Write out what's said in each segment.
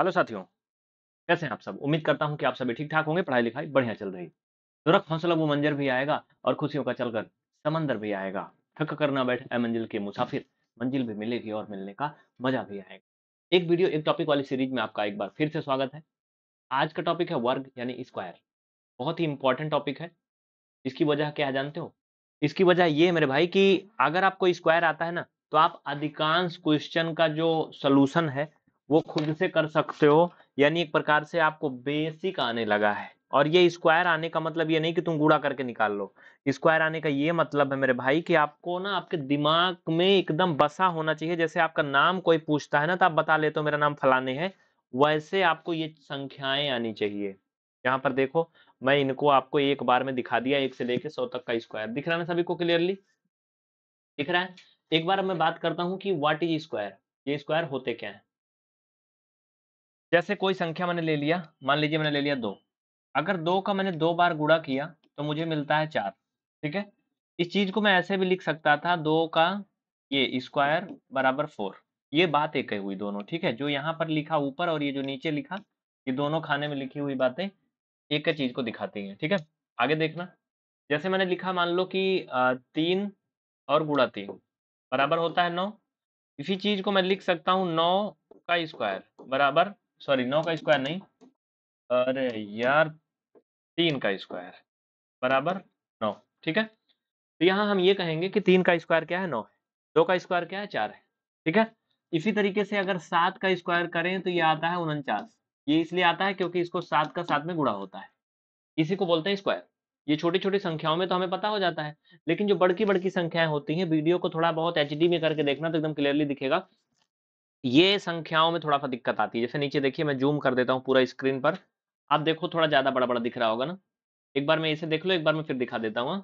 Hello साथियों कैसे हैं आप सब उम्मीद करता हूं कि आप सभी ठीक ठाक होंगे पढ़ाई लिखाई बढ़िया चल रही रख हौसला वो मंजर भी आएगा और खुशियों का चलकर समंदर भी आएगा थक कर ना बैठ ए मंजिल के मुसाफिर मंजिल भी मिलेगी और मिलने का मजा भी आएगा एक वीडियो एक टॉपिक वाली सीरीज में आपका एक बार फिर से स्वागत है आज का टॉपिक है वर्ग यानी स्क्वायर बहुत ही इंपॉर्टेंट टॉपिक है इसकी वजह क्या जानते हो इसकी वजह ये है मेरे भाई कि अगर आपको स्क्वायर आता है ना तो आप अधिकांश क्वेश्चन का जो सोल्यूशन है वो खुद से कर सकते हो यानी एक प्रकार से आपको बेसिक आने लगा है और ये स्क्वायर आने का मतलब ये नहीं कि तुम गुड़ा करके निकाल लो स्क्वायर आने का ये मतलब है मेरे भाई कि आपको ना आपके दिमाग में एकदम बसा होना चाहिए जैसे आपका नाम कोई पूछता है ना तो आप बता लेते हो मेरा नाम फलाने है वैसे आपको ये संख्याएं आनी चाहिए यहाँ पर देखो मैं इनको आपको एक बार में दिखा दिया एक से लेके सौ तक का स्क्वायर दिख रहा है ना सभी को क्लियरली दिख रहा है एक बार मैं बात करता हूँ कि वाट इज स्क्वायर ये स्क्वायर होते क्या है जैसे कोई संख्या मैंने ले लिया मान लीजिए मैंने ले लिया दो अगर दो का मैंने दो बार गुड़ा किया तो मुझे मिलता है चार ठीक है इस चीज को मैं ऐसे भी लिख सकता था दो का ये स्क्वायर बराबर फोर ये बात एक हुई दोनों ठीक है जो यहाँ पर लिखा ऊपर और ये जो नीचे लिखा ये दोनों खाने में लिखी हुई बातें एक चीज को दिखाती हैं ठीक है आगे देखना जैसे मैंने लिखा मान लो कि तीन और गुड़ा तीन बराबर होता है नौ इसी चीज को मैं लिख सकता हूँ नौ का स्क्वायर बराबर सॉरी नौ का स्क्वायर नहीं अरे यार तीन का स्क्वायर बराबर नौ ठीक है तो यहाँ हम ये कहेंगे कि तीन का स्क्वायर क्या है नौ है दो का स्क्वायर क्या है चार है ठीक है इसी तरीके से अगर सात का स्क्वायर करें तो ये आता है उनचास ये इसलिए आता है क्योंकि इसको सात का सात में गुड़ा होता है इसी को बोलते हैं स्क्वायर ये छोटी छोटी संख्याओं में तो हमें पता हो जाता है लेकिन जो बड़की बड़की संख्याएं होती हैं वीडियो को थोड़ा बहुत एच में करके देखना तो एकदम क्लियरली दिखेगा ये संख्याओं में थोड़ा सा दिक्कत आती है जैसे नीचे देखिए मैं जूम कर देता हूँ पूरा स्क्रीन पर आप देखो थोड़ा ज़्यादा बड़ा बड़ा दिख रहा होगा ना एक बार मैं इसे देख लो एक बार मैं फिर दिखा देता हूँ हाँ।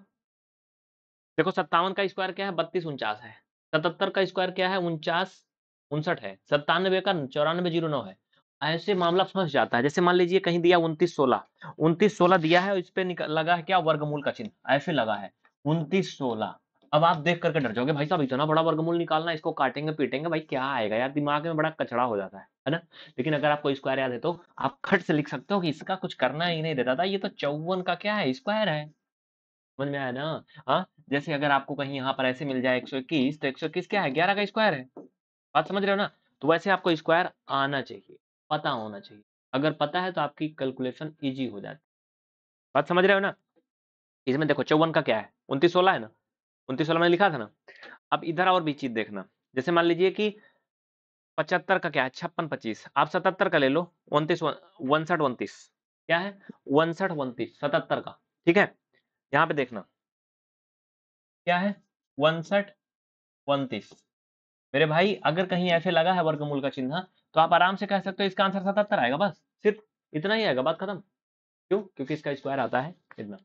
देखो सत्तावन का स्क्वायर क्या है बत्तीस उनचास है सतहत्तर का स्क्वायर क्या है उनचास उनसठ है सत्तानवे का चौरानवे जीरो नौ है ऐसे मामला फंस जाता है जैसे मान लीजिए कहीं दिया उनतीस सोलह उनतीस सोलह दिया है और इस पर लगा है क्या वर्गमूल का चिन्ह ऐसे लगा है उनतीस सोलह अब आप देख करके डर जाओगे भाई साहब इतना बड़ा वर्गमूल निकालना इसको काटेंगे पीटेंगे भाई क्या आएगा यार दिमाग में बड़ा कचड़ा हो जाता है है ना लेकिन अगर आपको स्क्वायर याद है तो आप खट से लिख सकते हो कि इसका कुछ करना ही नहीं देता था ये तो चौवन का क्या है स्क्वायर है समझ में आया ना हाँ जैसे अगर आपको कहीं यहाँ पर ऐसे मिल जाए एक सौ इक्कीस तो एक सौ इक्कीस क्या है ग्यारह का स्क्वायर है बात समझ रहे हो ना तो वैसे आपको स्क्वायर आना चाहिए पता होना चाहिए अगर पता है तो आपकी कैलकुलेशन ईजी हो जाती है बात समझ रहे हो ना इसमें देखो चौवन का क्या है उनतीस सोलह है ना उन्तीस वाला मैंने लिखा था ना अब इधर और भी चीज देखना जैसे मान लीजिए कि पचहत्तर का क्या है छप्पन पच्चीस आप सतहत्तर का ले लो उन्तीस उनसठ उन्तीस क्या है उनसठ उन्तीस सतहत्तर का ठीक है यहां पे देखना क्या है उनसठ उन्तीस मेरे भाई अगर कहीं ऐसे लगा है वर्गमूल का चिन्ह तो आप आराम से कह सकते हो इसका आंसर सतहत्तर आएगा बस सिर्फ इतना ही आएगा बात खत्म क्यों क्योंकि इसका स्क्वायर आता है इतना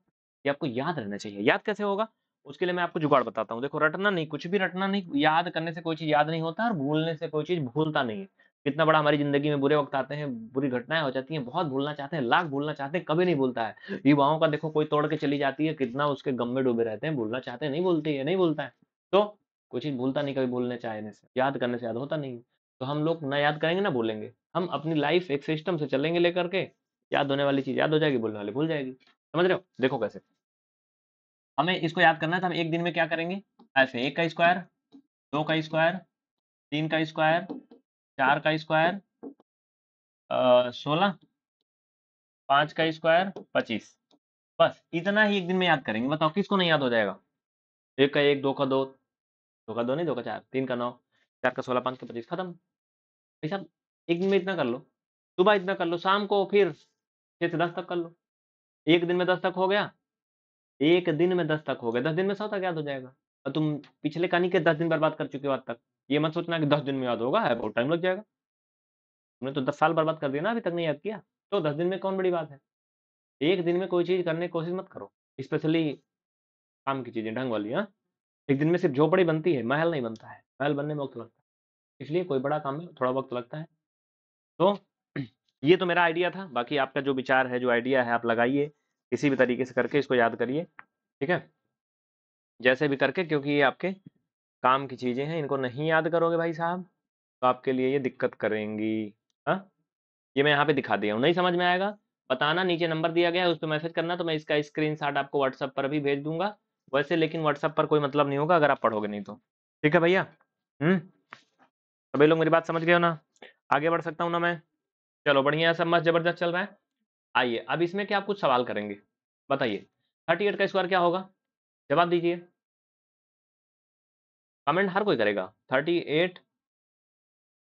ये आपको याद रहना चाहिए याद कैसे होगा उसके लिए मैं आपको जुगाड़ बताता हूँ देखो रटना नहीं कुछ भी रटना नहीं याद करने से कोई चीज़ याद नहीं होता और भूलने से कोई चीज़ भूलता नहीं है कितना बड़ा हमारी जिंदगी में बुरे वक्त आते हैं बुरी घटनाएं हो जाती हैं बहुत भूलना चाहते हैं लाख भूलना चाहते हैं कभी नहीं भूलता है युवाओं का देखो कोई तोड़ के चली जाती है कितना उसके गम में डूबे रहते हैं भूलना चाहते हैं नहीं भूलती है नहीं भूलता है तो कोई चीज़ भूलता नहीं कभी भूलने चाहने से याद करने से याद होता नहीं तो हम लोग ना याद करेंगे ना भूलेंगे हम अपनी लाइफ एक सिस्टम से चलेंगे लेकर के याद होने वाली चीज़ याद हो जाएगी भूलने वाली भूल जाएगी समझ रहे हो देखो कैसे हमें इसको याद करना है तो हम एक दिन में क्या करेंगे ऐसे एक का स्क्वायर दो का स्क्वायर तीन का स्क्वायर चार का स्क्वायर सोलह पाँच का स्क्वायर पच्चीस बस इतना ही एक दिन में याद करेंगे बताओ किसको नहीं याद हो जाएगा एक का एक दो का दो दो का दो नहीं दो का चार तीन का नौ चार का सोलह पाँच का पच्चीस खत्म ऐसा एक दिन में इतना कर लो सुबह इतना कर लो शाम को फिर छः से दस तक कर लो एक दिन में दस तक हो गया एक दिन में दस तक हो गए दस दिन में सौ तक याद हो जाएगा और तुम पिछले कहानी के दस दिन बर्बाद कर चुके हो आज तक ये मत सोचना कि दस दिन में याद होगा है बहुत टाइम लग जाएगा तुमने तो दस साल बर्बाद कर दिया ना अभी तक नहीं याद किया तो दस दिन में कौन बड़ी बात है एक दिन में कोई चीज़ करने की कोशिश मत करो स्पेशली काम की चीज़ें ढंग वाली हाँ एक दिन में सिर्फ झोपड़ी बनती है महल नहीं बनता है महल बनने में वक्त लगता है इसलिए कोई बड़ा काम में थोड़ा वक्त लगता है तो ये तो मेरा आइडिया था बाकी आपका जो विचार है जो आइडिया है आप लगाइए किसी भी तरीके से करके इसको याद करिए ठीक है जैसे भी करके क्योंकि ये आपके काम की चीज़ें हैं इनको नहीं याद करोगे भाई साहब तो आपके लिए ये दिक्कत करेंगी हाँ ये मैं यहाँ पे दिखा दिया हूँ नहीं समझ में आएगा बताना नीचे नंबर दिया गया है उस पर मैसेज करना तो मैं इसका शॉट आपको व्हाट्सअप पर भी भेज दूंगा वैसे लेकिन व्हाट्सअप पर कोई मतलब नहीं होगा अगर आप पढ़ोगे नहीं तो ठीक है भैया हम्म सभी लोग मेरी बात समझ गए हो ना आगे बढ़ सकता हूँ ना मैं चलो बढ़िया सब मस्त जबरदस्त चल रहा है आइए अब इसमें क्या आप कुछ सवाल करेंगे बताइए थर्टी एट का स्क्वायर क्या होगा जवाब दीजिए कमेंट हर कोई करेगा थर्टी एट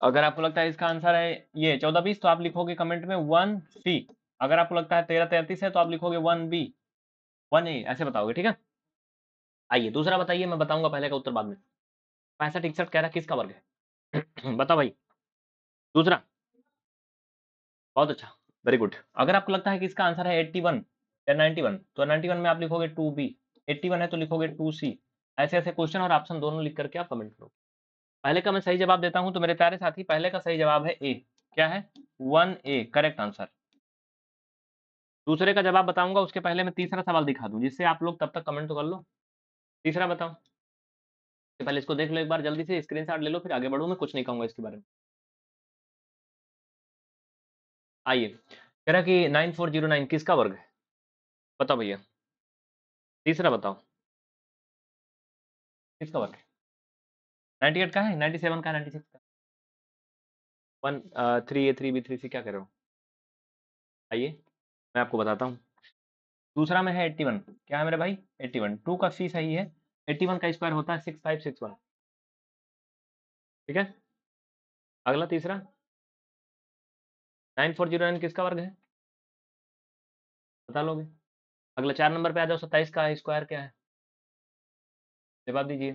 अगर आपको लगता है इसका आंसर है ये चौदह बीस तो आप लिखोगे कमेंट में वन सी अगर आपको लगता है तेरह तैंतीस है तो आप लिखोगे वन बी वन ए ऐसे बताओगे ठीक है आइए दूसरा बताइए मैं बताऊंगा पहले का उत्तर बाद में पैंसठ इकसठ कह रहा किसका वर्ग है बताओ भाई दूसरा बहुत अच्छा वेरी गुड अगर आपको लगता है कि इसका आंसर है एट्टी वन या नाइन्टी वन तो नाइन्टी वन में आप लिखोगे टू बी एट्टी वन है तो लिखोगे टू सी ऐसे ऐसे क्वेश्चन और ऑप्शन दोनों लिख करके आप कमेंट करो पहले का मैं सही जवाब देता हूँ तो मेरे प्यारे साथी पहले का सही जवाब है ए क्या है वन ए करेक्ट आंसर दूसरे का जवाब बताऊंगा उसके पहले मैं तीसरा सवाल दिखा दूं जिससे आप लोग तब तक कमेंट तो कर लो तीसरा बताऊं पहले इसको देख लो एक बार जल्दी से स्क्रीनशॉट ले लो फिर आगे बढ़ो मैं कुछ नहीं कहूंगा इसके बारे में आइए कह रहा कि नाइन फोर जीरो नाइन किसका वर्ग है बताओ भैया तीसरा बताओ किसका वर्ग है नाइन्टी एट का है नाइन्टी सेवन का नाइन्टी सिक्स का one three A three B three C क्या कर रहे हो आइए मैं आपको बताता हूँ दूसरा में है एट्टी वन क्या है मेरे भाई एट्टी वन टू का सी सही है एट्टी वन का स्क्वायर होता है सिक्स फाइव सिक्स वन ठीक है अगला तीसरा नाइन फोर जीरो नाइन किसका वर्ग है बता लोगे अगला चार नंबर पे आ जाओ सत्ताईस का स्क्वायर क्या है जवाब दीजिए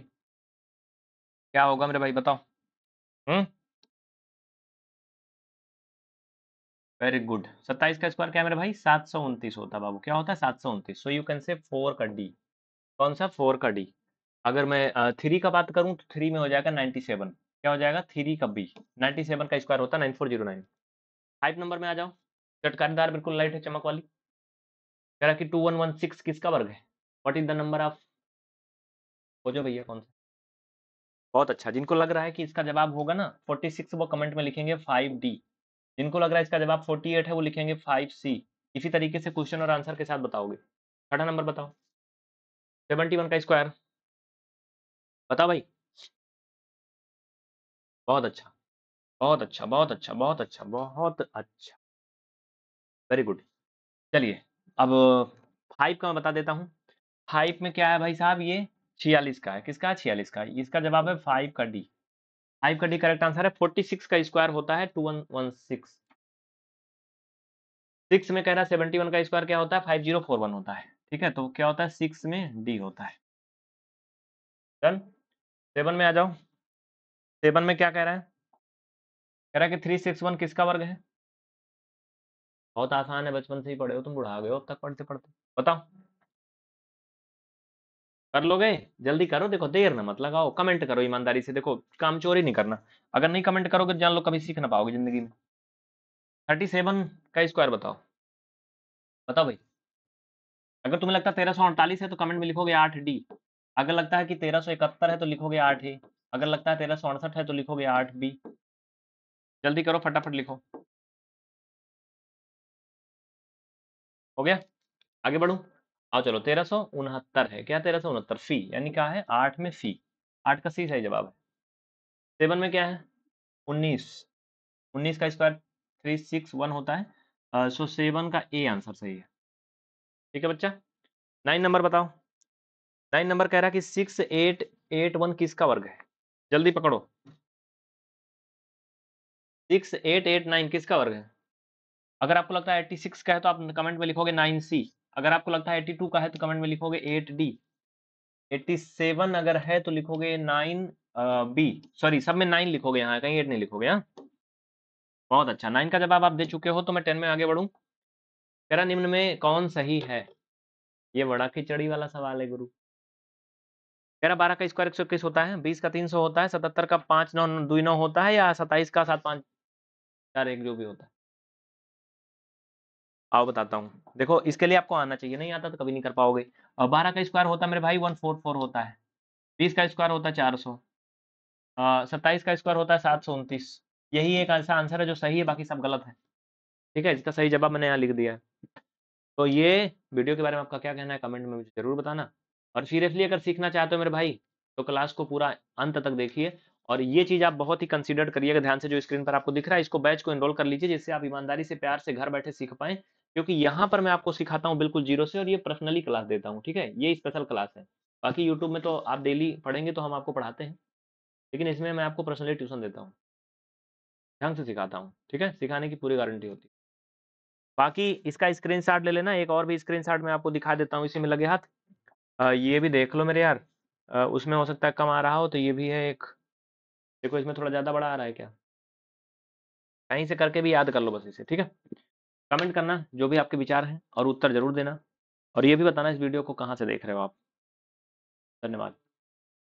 क्या होगा मेरे भाई बताओ हम्म वेरी गुड सत्ताईस का स्क्वायर क्या है मेरे भाई सात सौ उनतीस होता बाबू क्या होता है सात सौ उनतीस so you can say four का डी कौन सा फोर का डी अगर मैं थ्री का बात करूं तो थ्री में हो जाएगा नाइन्टी सेवन क्या हो जाएगा थ्री का बी नाइन्टी सेवन का स्क्वायर होता है nine four zero nine five number में आ जाओ चटकानदार बिल्कुल लाइट है चमक वाली कह रहा कि टू वन वन सिक्स किसका वर्ग है what is the number of खोजो भैया कौन सा बहुत अच्छा जिनको लग रहा है कि इसका जवाब होगा ना फोर्टी सिक्स वो कमेंट में लिखेंगे फाइव डी जिनको लग रहा है इसका जवाब फोर्टी एट है वो लिखेंगे फाइव सी इसी तरीके से क्वेश्चन और आंसर के साथ बताओगे छठा नंबर बताओ सेवेंटी वन का स्क्वायर बताओ भाई बहुत अच्छा बहुत अच्छा बहुत अच्छा बहुत अच्छा बहुत अच्छा वेरी गुड चलिए अब फाइव का मैं बता देता हूँ फाइव में क्या है भाई साहब ये छियालीस का है किसका छियालीस का इसका जवाब है फाइव का डी फाइव का डी करेक्ट आंसर है फोर्टी सिक्स का स्क्वायर होता है two one one six six में कह रहा है सेवेंटी वन का स्क्वायर क्या होता है फाइव जीरो फोर वन होता है ठीक है तो क्या होता है सिक्स में डी होता है डन सेवन में आ जाओ सेवन में क्या कह रहा है कह रहा है कि थ्री सिक्स वन किसका वर्ग है बहुत आसान है बचपन से ही पढ़े हो तुम बुढ़ा गए हो अब तक पढ़ते पढ़ते बताओ कर लोगे जल्दी करो देखो देर ना मत लगाओ कमेंट करो ईमानदारी से देखो काम चोरी नहीं करना अगर नहीं कमेंट करोगे तो जान लो कभी सीख ना पाओगे जिंदगी में थर्टी सेवन का स्क्वायर बताओ बताओ भाई अगर तुम्हें लगता है तेरह सौ अड़तालीस है तो कमेंट में लिखोगे आठ डी अगर लगता है कि तेरह सौ इकहत्तर है तो लिखोगे आठ ए अगर लगता है तेरह सौ अड़सठ है तो लिखोगे आठ बी जल्दी करो फटाफट लिखो हो गया आगे बढ़ू आओ चलो तेरह सौ उनहत्तर है क्या तेरह सौ उनहत्तर फी यानी क्या है आठ में फी आठ का सी सही जवाब है सेवन में क्या है उन्नीस उन्नीस का स्क्वायर थ्री सिक्स वन होता है सो सेवन का ए आंसर सही है ठीक है बच्चा नाइन नंबर बताओ नाइन नंबर कह रहा है कि सिक्स एट एट वन किसका वर्ग है जल्दी पकड़ो सिक्स एट एट नाइन किसका वर्ग है अगर आपको लगता है एट्टी सिक्स का है तो आप कमेंट में लिखोगे नाइन सी अगर आपको लगता है एट्टी टू का है तो कमेंट में लिखोगे एट डी एट्टी सेवन अगर है तो लिखोगे नाइन बी सॉरी सब में नाइन लिखोगे यहाँ कहीं एट नहीं लिखोगे यहाँ बहुत अच्छा नाइन का जवाब आप दे चुके हो तो मैं टेन में आगे बढ़ूँ तेरा निम्न में कौन सही है ये बड़ा खिचड़ी वाला सवाल है गुरु तेरा बारह का स्क्वायर एक सौ इक्कीस होता है बीस का तीन सौ होता है सतहत्तर का पाँच नौ दुई नौ होता है या सत्ताईस का सात पाँच चार एक जो भी होता है आओ बताता हूँ देखो इसके लिए आपको आना चाहिए नहीं आता तो कभी नहीं कर पाओगे और बारह का स्क्वायर होता मेरे भाई वन फोर फोर होता है बीस का स्क्वायर होता है चार सौ सत्ताईस का स्क्वायर होता है सात सौ उनतीस यही एक ऐसा आंसर है जो सही है बाकी सब गलत है ठीक है इसका सही जवाब मैंने यहाँ लिख दिया है तो ये वीडियो के बारे में आपका क्या कहना है कमेंट में मुझे जरूर बताना और सीरियसली अगर सीखना चाहते हो मेरे भाई तो क्लास को पूरा अंत तक देखिए और ये चीज आप बहुत ही कंसिडर करिएगा ध्यान से जो स्क्रीन पर आपको दिख रहा है इसको बैच को एनरोल कर लीजिए जिससे आप ईमानदारी से प्यार से घर बैठे सीख पाए क्योंकि यहाँ पर मैं आपको सिखाता हूँ बिल्कुल जीरो से और ये पर्सनली क्लास देता हूँ ठीक है ये स्पेशल क्लास है बाकी यूट्यूब में तो आप डेली पढ़ेंगे तो हम आपको पढ़ाते हैं लेकिन इसमें मैं आपको पर्सनली ट्यूशन देता हूँ ढंग से सिखाता हूँ ठीक है सिखाने की पूरी गारंटी होती है बाकी इसका स्क्रीनशॉट ले लेना एक और भी स्क्रीनशॉट मैं आपको दिखा देता हूँ इसी में लगे हाथ ये भी देख लो मेरे यार उसमें हो सकता है कम आ रहा हो तो ये भी है एक देखो इसमें थोड़ा ज़्यादा बड़ा आ रहा है क्या कहीं से करके भी याद कर लो बस इसे ठीक है कमेंट करना जो भी आपके विचार हैं और उत्तर जरूर देना और ये भी बताना इस वीडियो को कहाँ से देख रहे हो आप धन्यवाद